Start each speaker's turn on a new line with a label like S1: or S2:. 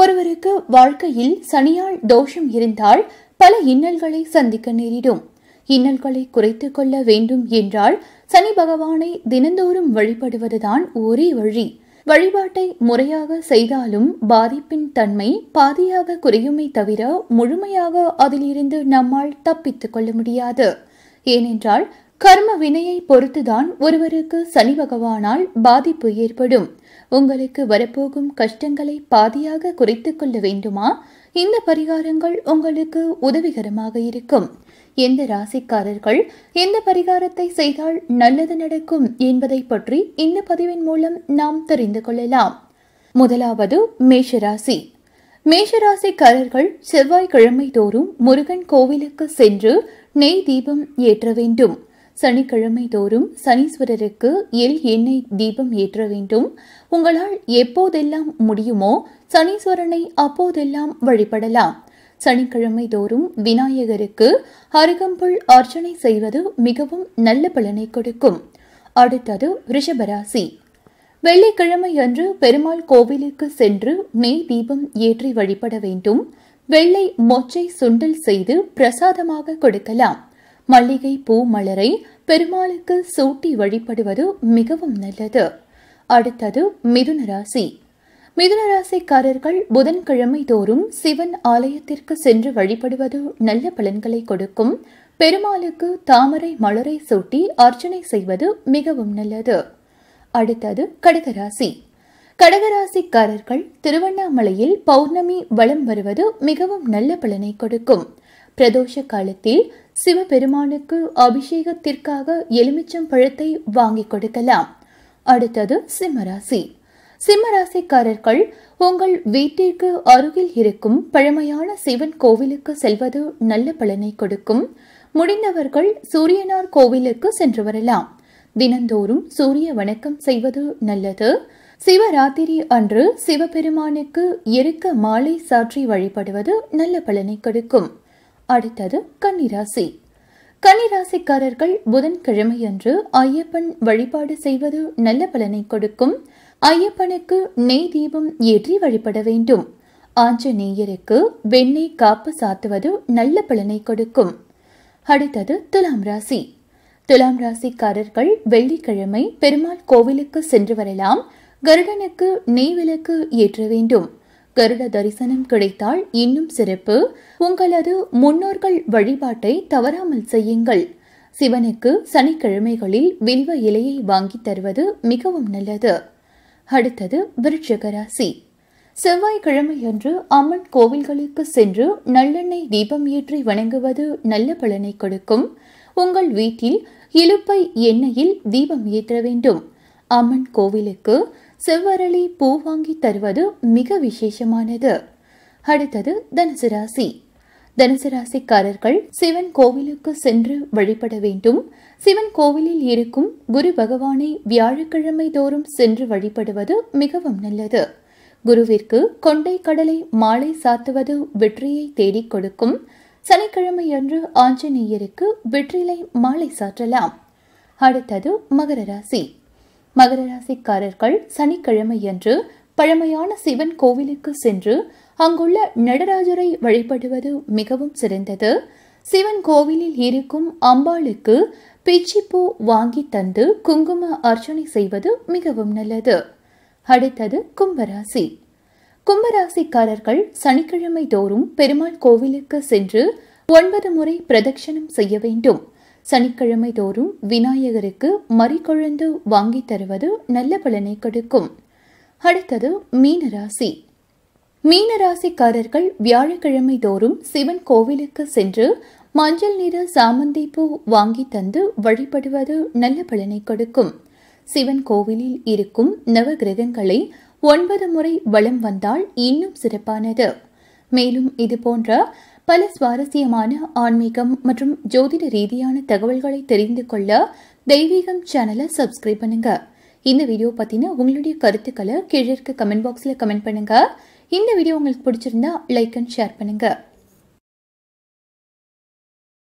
S1: ஒருவருக்கு வாழ்க்கையில் சனியால் தோஷம் இருந்தால் பல இன்னல்களை சந்திக்க நேரிடும் இன்னல்களை குறைத்துக் கொள்ள வேண்டும் என்றால் சனி பகவானை தினந்தோறும் வழிபடுவதுதான் ஒரே வழி வழிபாட்டை முறையாக செய்தாலும் பாதிப்பின் தன்மை பாதியாக குறையுமே தவிர முழுமையாக அதிலிருந்து நம்மால் தப்பித்துக் கொள்ள முடியாது ஏனென்றால் கர்ம வினையை பொறுத்துதான் ஒருவருக்கு சனி பகவானால் பாதிப்பு ஏற்படும் உங்களுக்கு வரப்போகும் கஷ்டங்களை பாதியாக குறைத்து கொள்ள வேண்டுமா இந்த பரிகாரங்கள் உங்களுக்கு உதவிகரமாக இருக்கும் எந்த ராசிக்காரர்கள் எந்த பரிகாரத்தை செய்தால் நல்லது நடக்கும் என்பதை பற்றி இந்த பதிவின் மூலம் நாம் தெரிந்து கொள்ளலாம் முதலாவது மேஷராசி மேஷராசிக்காரர்கள் செவ்வாய்க்கிழமை தோறும் முருகன் கோவிலுக்கு சென்று நெய் தீபம் ஏற்ற வேண்டும் சனிக்கிழமை தோறும் சனீஸ்வரருக்கு எல் எண்ணெய் தீபம் ஏற்ற வேண்டும் உங்களால் எப்போதெல்லாம் முடியுமோ சனீஸ்வரனை அப்போதெல்லாம் வழிபடலாம் சனிக்கிழமை தோறும் விநாயகருக்கு அருகம்புல் அர்ச்சனை செய்வது மிகவும் நல்ல பலனை கொடுக்கும் அடுத்தது ரிஷபராசி வெள்ளிக்கிழமை அன்று பெருமாள் கோவிலுக்கு சென்று மெய் தீபம் ஏற்றி வழிபட வேண்டும் வெள்ளை மொச்சை சுண்டல் செய்து பிரசாதமாக கொடுக்கலாம் மல்லிகை பூ மலரை பெருமாளுக்கு சூட்டி வழிபடுவது மிகவும் நல்லது அடுத்தது மிதுன ராசி மிதுன ராசிக்காரர்கள் புதன்கிழமை தோறும் சிவன் ஆலயத்திற்கு சென்று வழிபடுவது நல்ல பலன்களை கொடுக்கும் பெருமாளுக்கு தாமரை மலரை சூட்டி அர்ச்சனை செய்வது மிகவும் நல்லது அடுத்தது கடகராசி கடகராசிக்காரர்கள் திருவண்ணாமலையில் பௌர்ணமி வளம் வருவது மிகவும் நல்ல பலனை கொடுக்கும் பிரதோஷ காலத்தில் சிவபெருமானுக்கு அபிஷேகத்திற்காக எலுமிச்சம் பழத்தை வாங்கி கொடுக்கலாம் அடுத்தது சிம்மராசி சிம்மராசிக்காரர்கள் உங்கள் வீட்டிற்கு அருகில் இருக்கும் பழமையான சிவன் கோவிலுக்கு செல்வது நல்ல பலனை கொடுக்கும் முடிந்தவர்கள் சூரியனார் கோவிலுக்கு சென்று வரலாம் தினந்தோறும் சூரிய வணக்கம் செய்வது நல்லது சிவராத்திரி அன்று சிவபெருமானுக்கு எருக்க மாலை சாற்றி வழிபடுவது நல்ல பலனை கொடுக்கும் அடுத்தது கன்னிராசி கன்னிராசிக்காரர்கள் புதன்கிழமையன்று ஐயப்பன் வழிபாடு செய்வது நல்ல பலனை கொடுக்கும் ஐயப்பனுக்கு நெய் தீபம் ஏற்றி வழிபட வேண்டும் ஆஞ்சநேயருக்கு வெண்ணெய் காப்பு சாத்துவது நல்ல பலனை கொடுக்கும் அடுத்தது துலாம் ராசி துலாம் ராசிக்காரர்கள் வெள்ளிக்கிழமை பெருமாள் கோவிலுக்கு சென்று வரலாம் கருடனுக்கு நெய் விளக்கு ஏற்ற வேண்டும் கருட தரிசனம் கிடைத்தால் இன்னும் சிறப்பு உங்களது முன்னோர்கள் வழிபாட்டை தவறாமல் செய்யுங்கள் சிவனுக்கு சனிக்கிழமைகளில் வில்வ இலையை வாங்கி தருவது மிகவும் நல்லது அடுத்தது விருட்சகராசி செவ்வாய்க்கிழமையன்று அம்மன் கோவில்களுக்கு சென்று நல்லெண்ணெய் தீபம் ஏற்றி வணங்குவது நல்ல பலனை கொடுக்கும் உங்கள் வீட்டில் இழுப்பை எண்ணெயில் தீபம் ஏற்ற வேண்டும் அம்மன் கோவிலுக்கு செவ்வரளி பூ வாங்கி தருவது மிக விசேஷமானது அடுத்தது தனுசு ராசி தனுசு ராசிக்காரர்கள் சிவன் கோவிலுக்கு சென்று வழிபட வேண்டும் சிவன் கோவிலில் இருக்கும் குரு பகவானை வியாழக்கிழமை தோறும் சென்று வழிபடுவது மிகவும் நல்லது குருவிற்கு கொண்டை கடலை மாலை சாத்துவது வெற்றியை தேடிக் கொடுக்கும் சனிக்கிழமை அன்று ஆஞ்சநேயருக்கு வெற்றிலை மாலை சாற்றலாம் அடுத்தது மகர ராசி மகர ராசிக்காரர்கள் சனிக்கிழமையன்று பழமையான சிவன் கோவிலுக்கு சென்று அங்குள்ள நடராஜரை வழிபடுவது மிகவும் சிறந்தது சிவன் கோவிலில் இருக்கும் அம்பாளுக்கு பிச்சிப்பூ வாங்கி தந்து குங்கும அர்ச்சனை செய்வது மிகவும் நல்லது அடுத்தது கும்பராசி கும்பராசிக்காரர்கள் சனிக்கிழமை தோறும் பெருமாள் கோவிலுக்கு சென்று ஒன்பது முறை பிரதட்சணம் செய்ய வேண்டும் சனிக்கிழமை தோறும் விநாயகருக்கு மறிக்குழந்து வாங்கி தருவது நல்ல பலனை கொடுக்கும் அடுத்தது மீனராசி மீனராசிக்காரர்கள் வியாழக்கிழமை தோறும் சிவன் கோவிலுக்கு சென்று மஞ்சள் நிற சாமந்தி பூ வாங்கி தந்து வழிபடுவது நல்ல பலனை கொடுக்கும் சிவன் கோவிலில் இருக்கும் நவகிரகங்களை ஒன்பது முறை வளம் வந்தால் இன்னும் சிறப்பானது மேலும் இது போன்ற பல சுவாரஸ்யமான ஆன்மீகம் மற்றும் ஜோதிட ரீதியான தகவல்களை தெரிந்து கொள்ள தெய்வீகம் சேனலை சப்ஸ்கிரைப் பண்ணுங்க இந்த வீடியோ பற்றின உங்களுடைய கருத்துக்களை கீழே இருக்க கமெண்ட் பாக்ஸில் கமெண்ட் பண்ணுங்க இந்த வீடியோ உங்களுக்கு பிடிச்சிருந்தா லைக் அண்ட் ஷேர் பண்ணுங்க